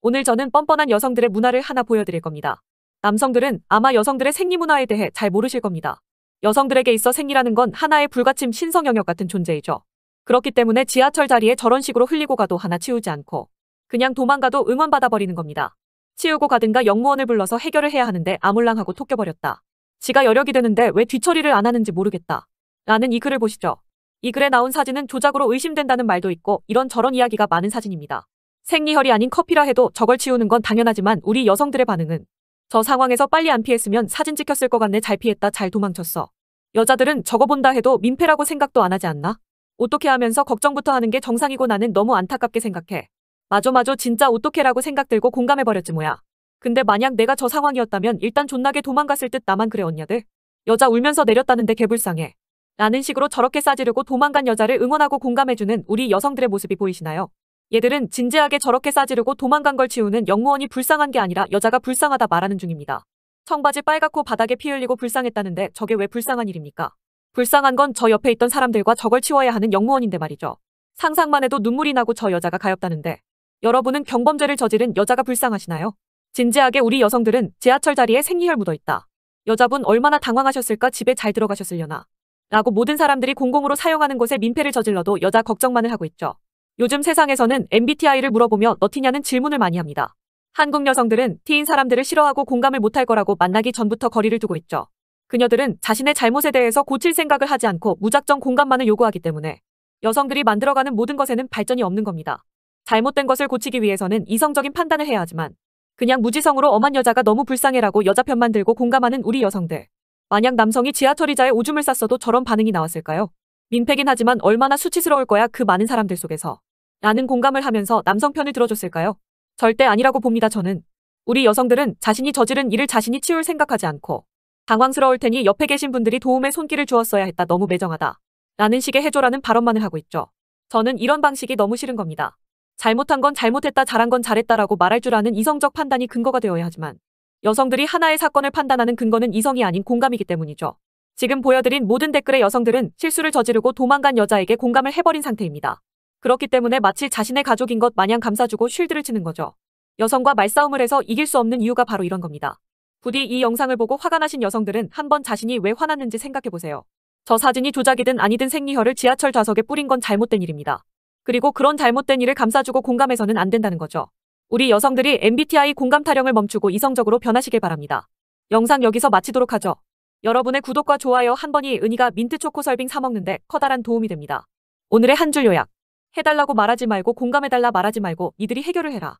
오늘 저는 뻔뻔한 여성들의 문화를 하나 보여드릴 겁니다. 남성들은 아마 여성들의 생리 문화에 대해 잘 모르실 겁니다. 여성들에게 있어 생리라는 건 하나의 불가침 신성 영역 같은 존재이죠. 그렇기 때문에 지하철 자리에 저런 식으로 흘리고 가도 하나 치우지 않고 그냥 도망가도 응원받아 버리는 겁니다. 치우고 가든가 영무원을 불러서 해결을 해야 하는데 아몰랑하고 토껴버렸다. 지가 여력이 되는데 왜 뒤처리를 안 하는지 모르겠다. 라는 이 글을 보시죠. 이 글에 나온 사진은 조작으로 의심된다는 말도 있고 이런 저런 이야기가 많은 사진입니다. 생리혈이 아닌 커피라 해도 저걸 치우는 건 당연하지만 우리 여성들의 반응은 저 상황에서 빨리 안 피했으면 사진 찍혔을 것 같네 잘 피했다 잘 도망쳤어. 여자들은 저거 본다 해도 민폐라고 생각도 안 하지 않나? 어떻게 하면서 걱정부터 하는 게 정상이고 나는 너무 안타깝게 생각해. 마저마저 진짜 어떻게라고 생각들고 공감해버렸지 뭐야. 근데 만약 내가 저 상황이었다면 일단 존나게 도망갔을 듯 나만 그래 언냐들. 여자 울면서 내렸다는데 개불쌍해. 라는 식으로 저렇게 싸지르고 도망간 여자를 응원하고 공감해주는 우리 여성들의 모습이 보이시나요? 얘들은 진지하게 저렇게 싸지르고 도망간 걸 치우는 영무원이 불쌍한 게 아니라 여자가 불쌍하다 말하는 중입니다. 청바지 빨갛고 바닥에 피 흘리고 불쌍했다는데 저게 왜 불쌍한 일입니까? 불쌍한 건 저 옆에 있던 사람들과 저걸 치워야 하는 영무원인데 말이죠. 상상만 해도 눈물이 나고 저 여자가 가엾다는데 여러분은 경범죄를 저지른 여자가 불쌍하시나요? 진지하게 우리 여성들은 지하철 자리에 생리혈 묻어있다. 여자분 얼마나 당황하셨을까 집에 잘 들어가셨으려나. 라고 모든 사람들이 공공으로 사용하는 곳에 민폐를 저질러도 여자 걱정만을 하고 있죠. 요즘 세상에서는 MBTI를 물어보며 너티냐는 질문을 많이 합니다. 한국 여성들은 T인 사람들을 싫어하고 공감을 못할 거라고 만나기 전부터 거리를 두고 있죠. 그녀들은 자신의 잘못에 대해서 고칠 생각을 하지 않고 무작정 공감만을 요구하기 때문에 여성들이 만들어가는 모든 것에는 발전이 없는 겁니다. 잘못된 것을 고치기 위해서는 이성적인 판단을 해야 하지만 그냥 무지성으로 엄한 여자가 너무 불쌍해라고 여자 편만 들고 공감하는 우리 여성들. 만약 남성이 지하철 이자에 오줌을 쌌어도 저런 반응이 나왔을까요? 민폐긴 하지만 얼마나 수치스러울 거야 그 많은 사람들 속에서. 라는 공감을 하면서 남성 편을 들어줬을까요? 절대 아니라고 봅니다 저는. 우리 여성들은 자신이 저지른 일을 자신이 치울 생각하지 않고 당황스러울 테니 옆에 계신 분들이 도움의 손길을 주었어야 했다 너무 매정하다. 라는 식의 해줘라는 발언만을 하고 있죠. 저는 이런 방식이 너무 싫은 겁니다. 잘못한 건 잘못했다 잘한 건 잘했다라고 말할 줄 아는 이성적 판단이 근거가 되어야 하지만 여성들이 하나의 사건을 판단하는 근거는 이성이 아닌 공감이기 때문이죠. 지금 보여드린 모든 댓글의 여성들은 실수를 저지르고 도망간 여자에게 공감을 해버린 상태입니다. 그렇기 때문에 마치 자신의 가족인 것 마냥 감싸주고 쉴드를 치는 거죠. 여성과 말싸움을 해서 이길 수 없는 이유가 바로 이런 겁니다. 부디 이 영상을 보고 화가 나신 여성들은 한번 자신이 왜 화났는지 생각해보세요. 저 사진이 조작이든 아니든 생리혈을 지하철 좌석에 뿌린 건 잘못된 일입니다. 그리고 그런 잘못된 일을 감싸주고 공감해서는 안 된다는 거죠. 우리 여성들이 MBTI 공감 타령을 멈추고 이성적으로 변하시길 바랍니다. 영상 여기서 마치도록 하죠. 여러분의 구독과 좋아요 한 번이 은희가 민트초코 설빙 사먹는데 커다란 도움이 됩니다. 오늘의 한 줄 요약 해달라고 말하지 말고 공감해달라 말하지 말고 이들이 해결을 해라.